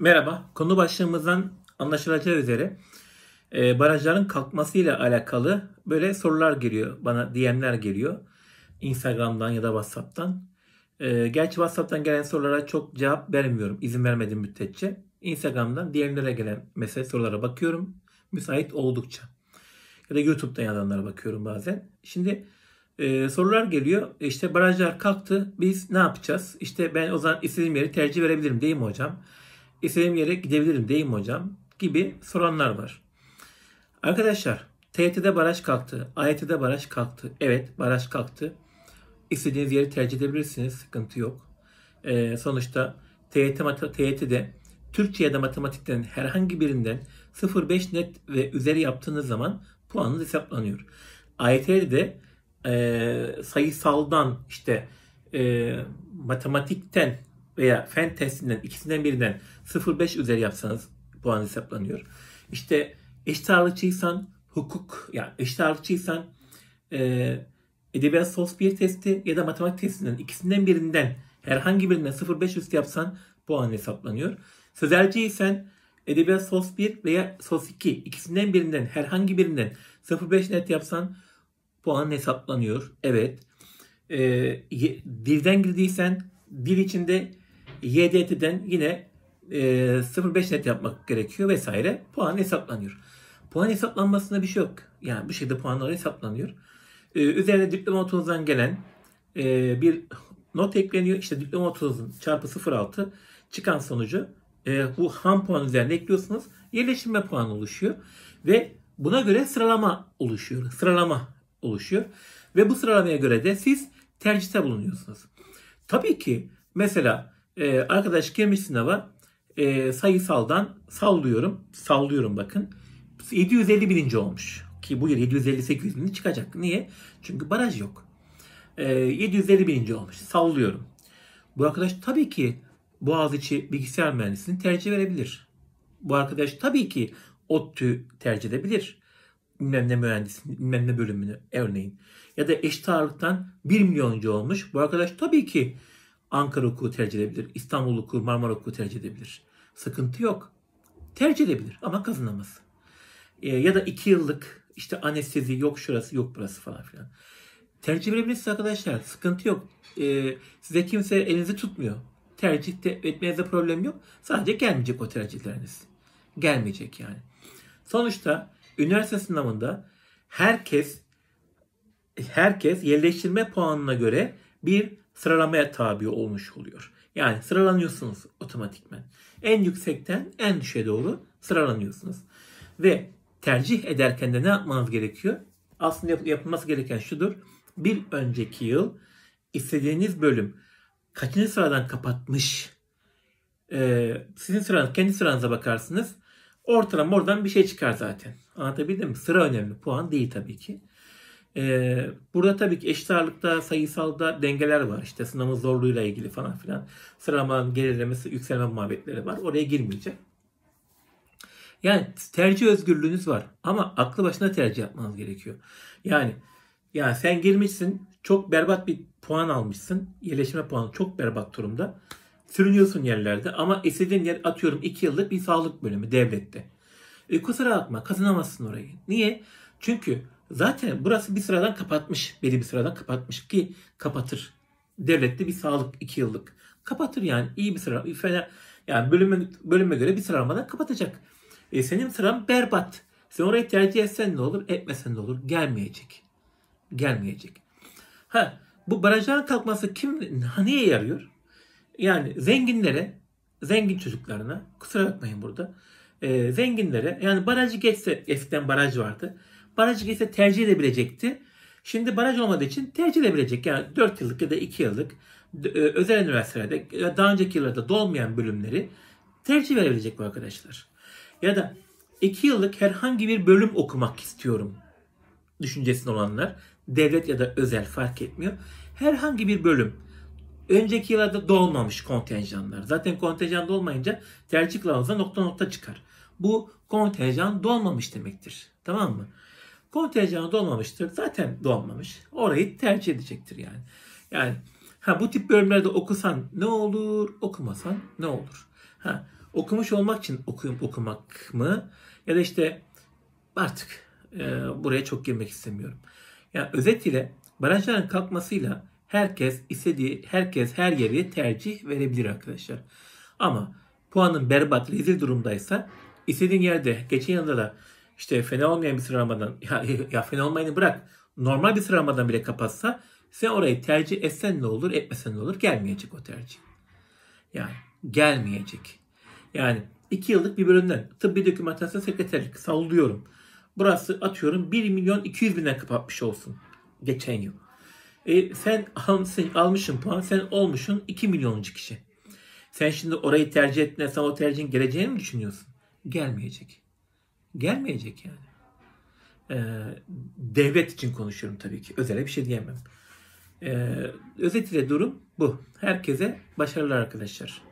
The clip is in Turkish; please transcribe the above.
Merhaba, konu başlığımızdan anlaşılacağı üzere e, barajların kalkmasıyla alakalı böyle sorular geliyor bana DM'ler geliyor Instagram'dan ya da WhatsApp'tan. E, gerçi WhatsApp'tan gelen sorulara çok cevap vermiyorum izin vermedim müddetçe. Instagram'dan DM'lere gelen mesela sorulara bakıyorum müsait oldukça. Ya da YouTube'dan yalanlara bakıyorum bazen. Şimdi e, sorular geliyor. İşte barajlar kalktı. Biz ne yapacağız? İşte ben o zaman istediğim yeri tercih verebilirim değil mi hocam? istediğim yere gidebilirim değil mi hocam? Gibi soranlar var. Arkadaşlar TET'de baraj kalktı. AYT'de baraj kalktı. Evet baraj kalktı. İstediğiniz yeri tercih edebilirsiniz. Sıkıntı yok. Ee, sonuçta TET, TET'de Türkçe ya da matematikten herhangi birinden 0.5 net ve üzeri yaptığınız zaman puanınız hesaplanıyor. AYT'de de e, sayısaldan işte e, matematikten veya fen testinden ikisinden birinden 0.5 üzeri yapsanız puan hesaplanıyor. İşte eşit ağırlıkçıysan hukuk yani eşit ağırlıkçıysan e, edebiyat sos 1 testi ya da matematik testinden ikisinden birinden herhangi birinden 0.5 üstü yapsan puan hesaplanıyor. Sözelciysen edebiyat sos 1 veya sos 2 ikisinden birinden herhangi birinden 0.5 net yapsan puan hesaplanıyor. Evet. E, dilden girdiysen dil içinde YDT'den yine e, 0.5 net yapmak gerekiyor vesaire. Puan hesaplanıyor. Puan hesaplanmasında bir şey yok. Yani bu şekilde puanlar hesaplanıyor. E, üzerine diploma notunuzdan gelen e, bir not ekleniyor. İşte diploma notunuzun çarpı 0.6 çıkan sonucu e, bu ham puan üzerine ekliyorsunuz. Yerleştirme puanı oluşuyor. Ve buna göre sıralama oluşuyor. Sıralama oluşuyor. Ve bu sıralamaya göre de siz tercihte bulunuyorsunuz. Tabii ki mesela e, arkadaş girmiş sınava e, ee, sayısaldan sallıyorum. Sallıyorum bakın. 751. olmuş. Ki bu yıl 750-800 çıkacak. Niye? Çünkü baraj yok. E, ee, 751. olmuş. Sallıyorum. Bu arkadaş tabii ki Boğaziçi bilgisayar mühendisliğini tercih verebilir. Bu arkadaş tabii ki ODTÜ tercih edebilir. Bilmem ne mühendisliğini, bilmem ne bölümünü örneğin. Ya da eşit ağırlıktan 1 milyoncu olmuş. Bu arkadaş tabii ki Ankara hukuku tercih edebilir. İstanbul hukuku, Marmara hukuku tercih edebilir. Sıkıntı yok. Tercih edebilir ama kazanamaz. E, ya da iki yıllık işte anestezi yok şurası yok burası falan filan. Tercih verebilirsiniz arkadaşlar. Sıkıntı yok. E, size kimse elinizi tutmuyor. Tercihte etmenizde problem yok. Sadece gelmeyecek o tercihleriniz. Gelmeyecek yani. Sonuçta üniversite sınavında herkes herkes yerleştirme puanına göre bir sıralamaya tabi olmuş oluyor. Yani sıralanıyorsunuz otomatikmen. En yüksekten en düşe doğru sıralanıyorsunuz. Ve tercih ederken de ne yapmanız gerekiyor? Aslında yap- yapılması gereken şudur. Bir önceki yıl istediğiniz bölüm kaçıncı sıradan kapatmış? Ee, sizin sıranız, kendi sıranıza bakarsınız. Ortalama oradan bir şey çıkar zaten. Anlatabildim mi? Sıra önemli. Puan değil tabii ki. Ee, burada tabii ki eşit ağırlıkta sayısalda dengeler var. İşte sınavın zorluğuyla ilgili falan filan. Sıralamanın gerilemesi, yükselme muhabbetleri var. Oraya girmeyeceğim. Yani tercih özgürlüğünüz var ama aklı başına tercih yapmanız gerekiyor. Yani yani sen girmişsin, çok berbat bir puan almışsın. Yerleşme puanı çok berbat durumda. Sürünüyorsun yerlerde ama istediğin yer atıyorum 2 yıllık bir sağlık bölümü devlette. E, kusura bakma kazanamazsın orayı. Niye? Çünkü Zaten burası bir sıradan kapatmış. Belli bir sıradan kapatmış ki kapatır. devletli bir sağlık iki yıllık. Kapatır yani iyi bir sıra. Fena, yani bölüme, bölüme göre bir sıralamadan kapatacak. E, senin sıran berbat. Sen orayı tercih etsen ne olur, etmesen ne olur? Gelmeyecek. Gelmeyecek. Ha, bu barajların kalkması kim, niye yarıyor? Yani zenginlere, zengin çocuklarına, kusura bakmayın burada, e, zenginlere, yani barajı geçse, eskiden baraj vardı. Baraj ise tercih edebilecekti. Şimdi baraj olmadığı için tercih edebilecek. Yani 4 yıllık ya da 2 yıllık e, özel üniversitelerde daha önceki yıllarda dolmayan bölümleri tercih verebilecek bu arkadaşlar. Ya da 2 yıllık herhangi bir bölüm okumak istiyorum düşüncesinde olanlar devlet ya da özel fark etmiyor. Herhangi bir bölüm önceki yıllarda dolmamış kontenjanlar. Zaten kontenjan dolmayınca tercih kılavuzda nokta nokta çıkar. Bu kontenjan dolmamış demektir. Tamam mı? kontenjanı dolmamıştır. Zaten dolmamış. Orayı tercih edecektir yani. Yani ha, bu tip bölümlerde okusan ne olur, okumasan ne olur? Ha, okumuş olmak için okuyum okumak mı? Ya da işte artık e, buraya çok girmek istemiyorum. Yani özetiyle barajların kalkmasıyla herkes istediği, herkes her yeri tercih verebilir arkadaşlar. Ama puanın berbat, rezil durumdaysa istediğin yerde geçen yılda da işte fena olmayan bir sıralamadan ya, ya fena olmayanı bırak normal bir sıralamadan bile kapatsa sen orayı tercih etsen ne olur etmesen ne olur gelmeyecek o tercih. Yani gelmeyecek. Yani iki yıllık bir bölümden tıbbi dokümantasyon sekreterlik sallıyorum. Burası atıyorum 1 milyon 200 binden kapatmış olsun geçen yıl. E, sen, al, sen almışsın puan sen olmuşsun 2 milyonuncu kişi. Sen şimdi orayı tercih ettiğinde o tercihin geleceğini mi düşünüyorsun? Gelmeyecek. Gelmeyecek yani. Ee, devlet için konuşuyorum tabii ki. Özele bir şey diyemem. Ee, özetiyle durum bu. Herkese başarılar arkadaşlar.